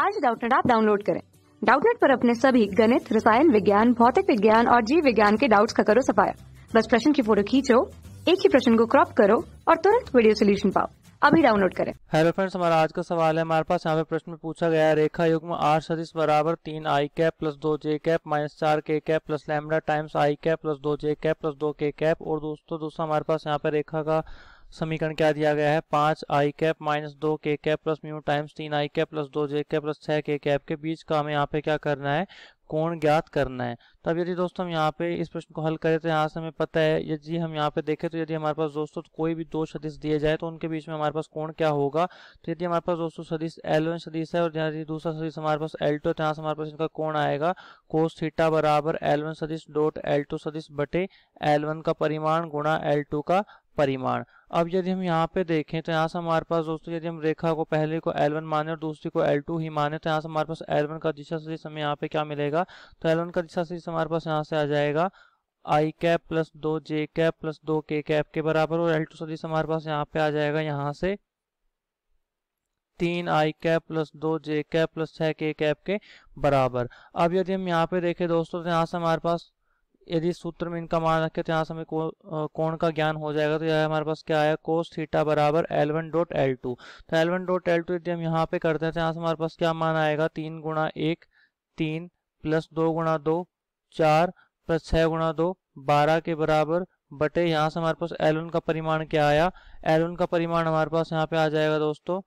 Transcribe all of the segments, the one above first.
आज डाउटनेट आप डाउनलोड करें डाउटनेट पर अपने सभी गणित रसायन विज्ञान भौतिक विज्ञान और जीव विज्ञान के डाउट्स का करो सफाया बस प्रश्न की फोटो खींचो एक ही प्रश्न को क्रॉप करो और तुरंत वीडियो सोल्यूशन पाओ अभी डाउनलोड करें हेलो फ्रेंड्स हमारा आज का सवाल है हमारे पास यहाँ पे प्रश्न में पूछा गया है रेखा युग में आठ सदिश बराबर तीन आई कैप प्लस दो जे कैप माइनस चार के cap plus lambda times I cap plus दो जे कैप प्लस दो के कैप और दोस्तों दोस्तों हमारे पास यहाँ पे रेखा का समीकरण क्या दिया गया है पांच आई कैप माइनस दो के कैप प्लस म्यू टाइम्स तीन आई कैप प्लस दो जे कैप प्लस छह के कैप के बीच का हमें यहाँ पे क्या करना है कोण ज्ञात करना है तब यदि दोस्तों हम यहाँ पे इस प्रश्न को हल करें तो यहाँ से हमें पता है यदि हम यहाँ पे देखें तो यदि हमारे पास दोस्तों कोई भी दो सदिश दिए जाए तो उनके बीच में हमारे पास कोण क्या होगा तो यदि हमारे पास दोस्तों सदिश एल वन सदिश है और यदि दूसरा सदिश हमारे पास एल टू तो यहाँ से हमारे पास इनका कोण आएगा कोस थीटा बराबर एल वन सदिश डॉट एल टू सदिश बटे एल वन का परिमाण गुणा एल टू का परिमाण अब यदि हम यहाँ पे देखें तो यहाँ से हमारे पास दोस्तों यदि हम रेखा को पहले को L1 माने और दूसरी को L2 ही माने तो यहाँ से हमारे पास L1 का दिशा सदिश हमें यहाँ पे क्या मिलेगा तो L1 का दिशा सदिश हमारे पास यहाँ से आ जाएगा I कैप प्लस दो जे कैप प्लस दो के कैप के बराबर और L2 टू सदिश हमारे पास यहाँ पे आ जाएगा यहाँ से तीन आई कैप प्लस दो जे कैप प्लस छः के कैप के बराबर अब यदि हम यहाँ पे देखें दोस्तों तो यहाँ से हमारे पास यदि सूत्र में इनका मान रखे तो यहाँ से हमें कोण का ज्ञान हो जाएगा तो यह हमारे पास क्या आया कोस थीटा बराबर L one dot L two तो L one dot L two यदि हम यहाँ पे करते हैं तो यहाँ से हमारे पास क्या मान आएगा तीन गुणा एक तीन प्लस दो गुणा दो चार प्लस छः गुणा दो बारह के बराबर बटे यहाँ से हमारे पास एल का परिमाण क्या आया एल का परिमाण हमारे पास यहाँ पे आ जाएगा दोस्तों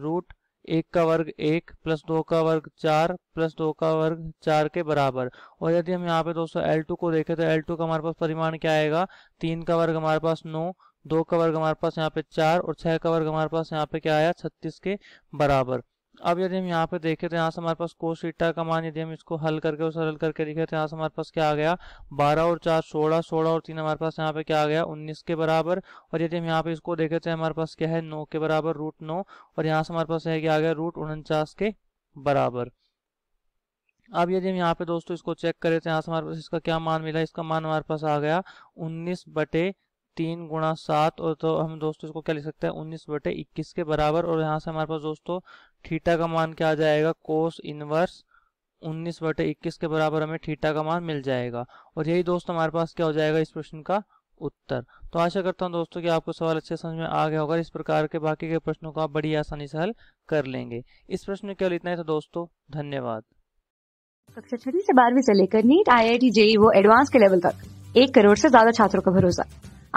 रूट एक का वर्ग एक प्लस दो का वर्ग चार प्लस दो का वर्ग चार के बराबर और यदि हम यहाँ पे दोस्तों एल टू को देखें तो एल टू का हमारे पास परिमाण क्या आएगा तीन का वर्ग हमारे पास नौ दो का वर्ग हमारे पास यहाँ पे चार और छह का वर्ग हमारे पास यहाँ पे क्या आया छत्तीस के बराबर अब यदि हम यहाँ पे देखें तो यहाँ से हमारे पास सीटा का मान यदि हम इसको हल करके और सरल करके लिखे तो यहाँ से हमारे पास क्या आ गया बारह और चार सोलह सोलह और तीन हमारे पास यहाँ पे क्या आ गया उन्नीस के बराबर और यदि हम यहाँ पे इसको देखें तो हमारे पास क्या है नौ के बराबर रूट नौ और यहाँ से हमारे पास यह क्या आ गया रूट उनचास के बराबर अब यदि हम यहाँ पे दोस्तों इसको चेक करें तो यहाँ से हमारे पास इसका क्या मान मिला इसका मान हमारे पास आ गया उन्नीस बटे तीन गुणा सात और तो हम दोस्तों इसको क्या लिख सकते हैं उन्नीस बटे इक्कीस के बराबर और यहाँ से हमारे पास दोस्तों थीटा का मान क्या आ जाएगा कोस इनवर्स उन्नीस बटे इक्कीस के बराबर हमें थीटा का मान मिल जाएगा और यही दोस्त हमारे पास क्या हो जाएगा इस प्रश्न का उत्तर तो आशा करता हूँ दोस्तों कि आपको सवाल अच्छे समझ में आ गया होगा इस प्रकार के बाकी के प्रश्नों को आप बड़ी आसानी से हल कर लेंगे इस प्रश्न में केवल इतना ही था दोस्तों धन्यवाद कक्षा छठी से बारहवीं से लेकर नीट आई आई जेई वो एडवांस के लेवल तक एक करोड़ से ज्यादा छात्रों का भरोसा